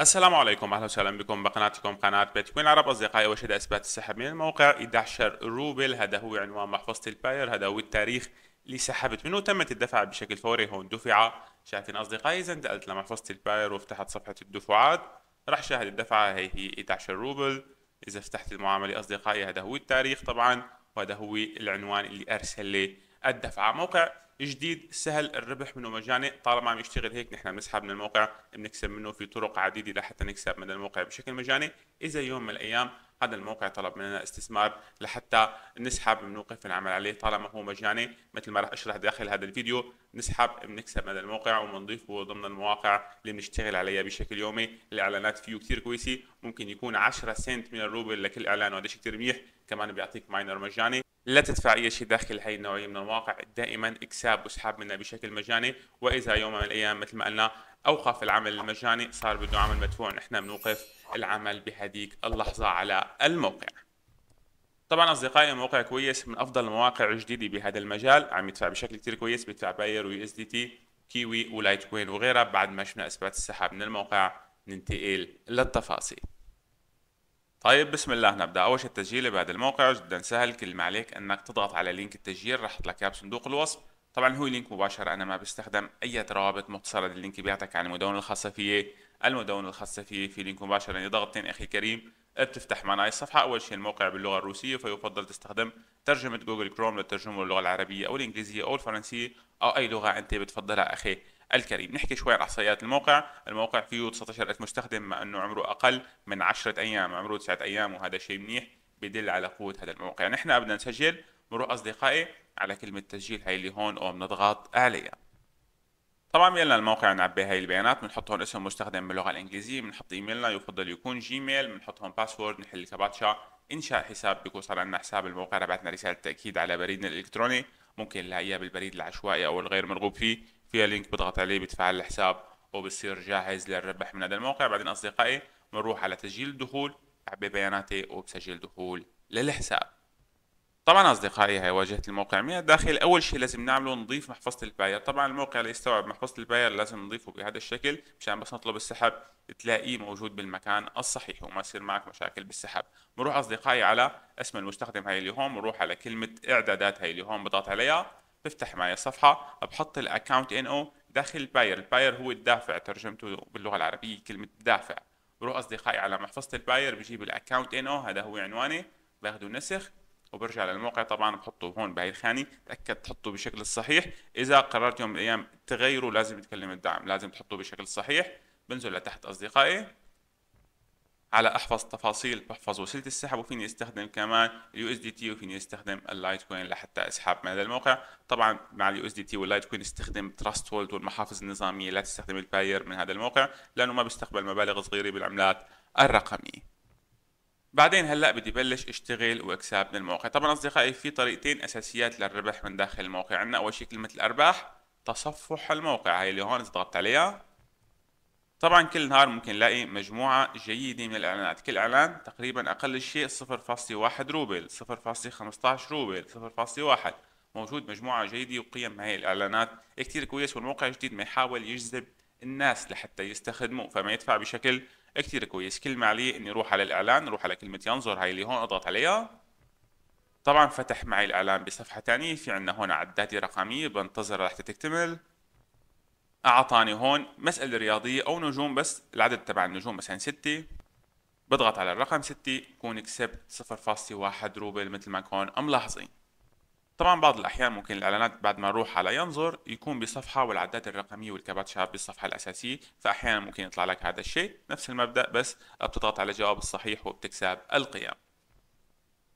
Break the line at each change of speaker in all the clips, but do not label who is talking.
السلام عليكم اهلا وسهلا بكم بقناتكم قناه بيتكوين عرب اصدقائي وشهد اثبات السحب من الموقع 11 روبل هذا هو عنوان محفظه الباير هذا هو التاريخ اللي سحبت منه تمت الدفع بشكل فوري هون دفع شايفين اصدقائي اذا انتقلت لمحفظه الباير وفتحت صفحه الدفعات راح شاهد الدفعه هي هي 11 روبل اذا فتحت المعامله اصدقائي هذا هو التاريخ طبعا وهذا هو العنوان اللي ارسل لي الدفعه موقع جديد سهل الربح منه مجاني طالما عم يشتغل هيك نحن بنسحب من الموقع بنكسب منه في طرق عديده لحتى نكسب من الموقع بشكل مجاني اذا يوم من الايام هذا الموقع طلب مننا استثمار لحتى نسحب بنوقف العمل عليه طالما هو مجاني مثل ما راح اشرح داخل هذا الفيديو نسحب بنكسب من هذا الموقع وبنضيفه ضمن المواقع اللي بنشتغل عليها بشكل يومي الاعلانات فيه كثير كويسه ممكن يكون 10 سنت من الروبل لكل اعلان وهذا شيء كثير منيح كمان بيعطيك ماينر مجاني لا تدفع اي شيء داخل هاي النوعيه من المواقع دائما اكساب واسحاب منها بشكل مجاني واذا يوم من الايام مثل ما قلنا اوقف العمل المجاني صار بده عمل مدفوع نحن بنوقف العمل بهديك اللحظه على الموقع طبعا اصدقائي موقع كويس من افضل المواقع الجديده بهذا المجال عم يدفع بشكل كثير كويس بيدفع باير ويو اس دي تي كيوي ولايت كوين وغيرها بعد ما شفنا اثبات السحب من الموقع ننتقل للتفاصيل طيب بسم الله نبدا اول شيء التسجيل بهذا الموقع جدا سهل كل ما عليك انك تضغط على لينك التسجيل راح يطلع لك اياه بصندوق الوصف طبعا هو لينك مباشر انا ما بستخدم اي روابط مختصرة اللينك بيعطيك عن المدونه الخاصه فيه المدونه الخاصه فيه في لينك مباشر يعني ضغطتين اخي كريم بتفتح معنا الصفحه اول شيء الموقع باللغه الروسيه فيفضل تستخدم ترجمه جوجل كروم للترجمه للغة العربيه او الانجليزيه او الفرنسيه او اي لغه انت بتفضلها اخي الكريم نحكي شوي عن احصائيات الموقع الموقع فيه 19000 مستخدم مع انه عمره اقل من 10 ايام عمره 9 ايام وهذا شيء منيح بدل على قوه هذا الموقع نحن بدنا نسجل مروا أصدقائي على كلمة تسجيل هاي اللي هون وبنضغط عليها طبعا بيلنا الموقع نعبي هاي البيانات بنحط هون اسم مستخدم باللغة الإنجليزية بنحط إيميلنا يفضل يكون جيميل بنحط هون باسورد نحل الكباتشا إنشاء حساب بيكون صار عندنا حساب الموقع ربعتنا رسالة تأكيد على بريدنا الإلكتروني ممكن نلاقيها بالبريد العشوائي أو الغير مرغوب فيه فيها لينك بضغط عليه بتفعل الحساب وبصير جاهز للربح من هذا الموقع بعدين أصدقائي بنروح على تسجيل الدخول بعبي بياناتي وبسجل دخول للحساب طبعا اصدقائي هاي واجهه الموقع 100 داخل اول شيء لازم نعمله نضيف محفظه الباير طبعا الموقع اللي يستوعب محفظه الباير لازم نضيفه بهذا الشكل مشان بس نطلب السحب تلاقيه موجود بالمكان الصحيح وما يصير معك مشاكل بالسحب بروح اصدقائي على اسم المستخدم هاي اللي هون بروح على كلمه اعدادات هاي اللي هون بضغط عليها بفتح معي صفحه بحط الاكونت ان او داخل الباير الباير هو الدافع ترجمته باللغه العربيه كلمه دافع بروح اصدقائي على محفظه الباير بجيب الاكونت ان او هذا هو عنواني باخده نسخ وبرجع للموقع طبعا بحطه هون بهي الخانه تاكد تحطه بشكل الصحيح اذا قررت يوم من الايام تغيره لازم تكلم الدعم لازم تحطه بشكل صحيح بنزل لتحت اصدقائي على احفظ تفاصيل بحفظ وسيله السحب وفيني استخدم كمان اليو اس دي تي وفيني استخدم اللايت كوين لحتى اسحب من هذا الموقع طبعا مع اليو اس دي تي واللايت كوين استخدم تراست وولد والمحافظ النظاميه لا تستخدم الباير من هذا الموقع لانه ما بيستقبل مبالغ صغيره بالعملات الرقميه بعدين هلا بدي بلش اشتغل واكسب من الموقع طبعا اصدقائي في طريقتين اساسيات للربح من داخل الموقع عندنا اول شيء كلمه الارباح تصفح الموقع هاي اللي هون اذا ضغطت عليها طبعا كل نهار ممكن نلاقي مجموعة جيدة من الإعلانات كل إعلان تقريبا أقل شيء 0.1 روبل 0.15 روبل 0.1 موجود مجموعة جيدة وقيم هاي الإعلانات كتير كويس والموقع الجديد ما يحاول يجذب الناس لحتى يستخدموه فما يدفع بشكل كثير كويس كل ما عليه اني اروح على الاعلان اروح على كلمه ينظر هاي اللي هون اضغط عليها طبعا فتح معي الاعلان بصفحه ثانيه في عندنا هون عداتي رقميه بنتظر لحتى تكتمل اعطاني هون مساله رياضيه او نجوم بس العدد تبع النجوم مثلا 6 بضغط على الرقم 6 يكون كسبت 0.1 روبل مثل ما كون ملاحظين طبعا بعض الأحيان ممكن الإعلانات بعد ما نروح على ينظر يكون بصفحة والعداد الرقمية والكباتشا بالصفحة الأساسية فأحيانا ممكن يطلع لك هذا الشيء نفس المبدأ بس بتضغط على الجواب الصحيح وبتكسب القيم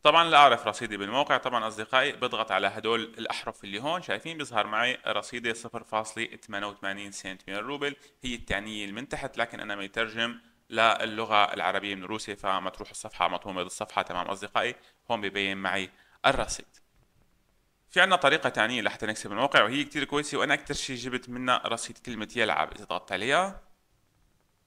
طبعا لا اعرف رصيدي بالموقع طبعا أصدقائي بضغط على هدول الأحرف اللي هون شايفين بيظهر معي رصيدي 0.88 سنت من الروبل هي التعنية اللي من تحت لكن أنا مترجم للغة العربية من روسيا فما تروح الصفحة مطومه الصفحه تمام أصدقائي هون ببين معي الرصيد في عندنا طريقة تانية لحتى نكسب الموقع وهي كتير كويسة وأنا أكتر شي جبت منها رصيد كلمة يلعب إذا ضغطت عليها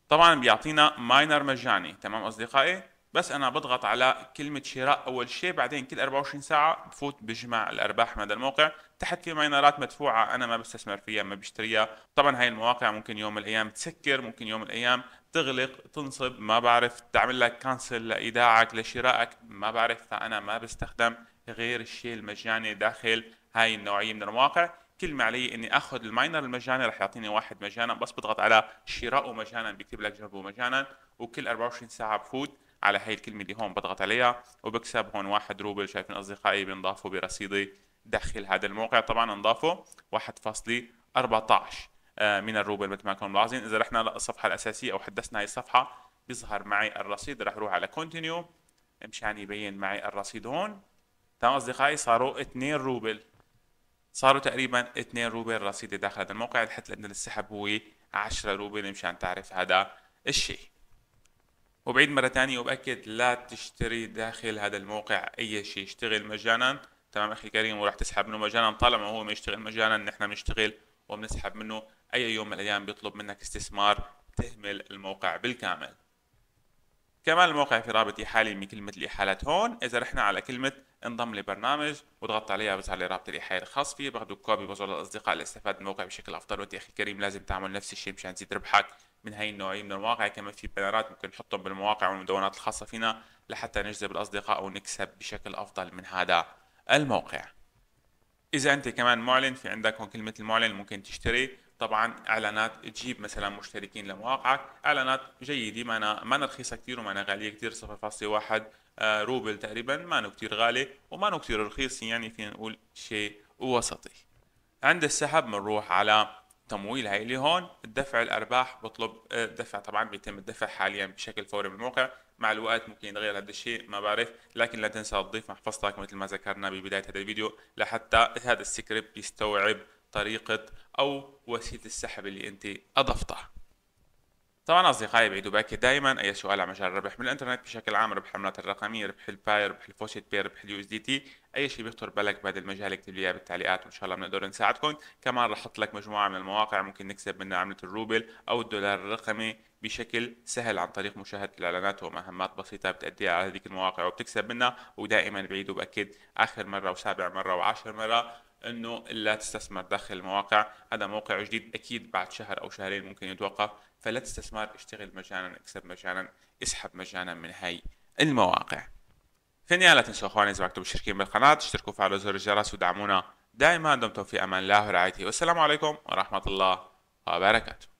طبعا بيعطينا ماينر مجاني تمام أصدقائي بس أنا بضغط على كلمة شراء أول شي بعدين كل 24 ساعة بفوت بجمع الأرباح من هذا الموقع تحت في ماينرات مدفوعة أنا ما بستثمر فيها ما بشتريها طبعا هاي المواقع ممكن يوم من الأيام تسكر ممكن يوم من الأيام تغلق تنصب ما بعرف تعمل لك كانسل لايداعك لشرائك ما بعرف فانا ما بستخدم غير الشيء المجاني داخل هاي النوعيه من المواقع كل ما علي اني اخذ الماينر المجاني رح يعطيني واحد مجانا بس بضغط على شراء مجانا بيكتب لك جربه مجانا وكل 24 ساعه بفوت على هاي الكلمه اللي هون بضغط عليها وبكسب هون واحد روبل شايفين اصدقائي بنضافه برصيدي داخل هذا الموقع طبعا انضافه 1.14 آه، من الروبل مثل ما كنتم ملاحظين اذا رحنا للصفحه الاساسيه او حدثنا هاي الصفحه بيظهر معي الرصيد رح اروح على كونتينيو مشان يبين معي الرصيد هون تمام اصدقائي صاروا 2 روبل صاروا تقريبا 2 روبل رصيدي داخل هذا الموقع الحد الادنى السحب هو 10 روبل مشان تعرف هذا الشيء وبعيد مرة ثانية وبأكد لا تشتري داخل هذا الموقع أي شيء يشتغل مجانا تمام أخي كريم وراح تسحب منه مجانا طالما هو ما يشتغل مجانا نحن بنشتغل وبنسحب منه اي يوم من الايام بيطلب منك استثمار تهمل الموقع بالكامل كمان الموقع في رابط إحالي من كلمة الإحالات هون إذا رحنا على كلمة انضم لبرنامج وضغطت عليها بيظهر لي رابط الإحالي الخاص فيه باخذ كوبي بوصل للأصدقاء اللي استفاد من الموقع بشكل أفضل وأنت أخي كريم لازم تعمل نفس الشيء مشان تزيد ربحك من هاي النوعية من المواقع كمان في بانرات ممكن نحطهم بالمواقع والمدونات الخاصة فينا لحتى نجذب الأصدقاء ونكسب بشكل أفضل من هذا الموقع اذا انت كمان معلن في عندك هون كلمه المعلن ممكن تشتري طبعا اعلانات تجيب مثلا مشتركين لمواقعك اعلانات جيده ما أنا ما رخيصه كثير وما أنا غاليه كثير 0.1 روبل تقريبا ما كثير غالي وما كثير رخيص يعني فينا نقول شيء وسطي عند السحب بنروح على تمويل اللي هون الدفع الارباح بطلب آه، الدفع طبعا بيتم الدفع حاليا بشكل فوري بالموقع مع الوقت ممكن يتغير هذا الشيء ما بعرف لكن لا تنسى تضيف محفظتك مثل ما ذكرنا ببدايه هذا الفيديو لحتى هذا السكريبت يستوعب طريقه او وسيله السحب اللي انت اضفتها طبعا اصدقائي بعيد وباكد دائما اي سؤال عن مجال الربح من الانترنت بشكل عام ربح العملات الرقميه ربح الباي ربح الفوشيت بير ربح اليو اس دي تي اي شيء بيخطر بالك بهذا المجال اكتب لي اياه بالتعليقات وان شاء الله بنقدر نساعدكم كمان رح احط لك مجموعه من المواقع ممكن نكسب منها عمله الروبل او الدولار الرقمي بشكل سهل عن طريق مشاهده الاعلانات ومهمات بسيطه بتأديها على هذيك المواقع وبتكسب منها ودائما بعيد وباكد اخر مره وسابع مره وعاشر مره انه لا تستثمر داخل المواقع هذا موقع جديد اكيد بعد شهر او شهرين ممكن يتوقف فلا تستثمر اشتغل مجانا اكسب مجانا اسحب مجانا من هاي المواقع في النهايه لا تنسوا اخواني اذا انتم مشتركين بالقناه اشتركوا فعلوا زر الجرس ودعمونا دائما دمتم في امان الله ورعايته والسلام عليكم ورحمه الله وبركاته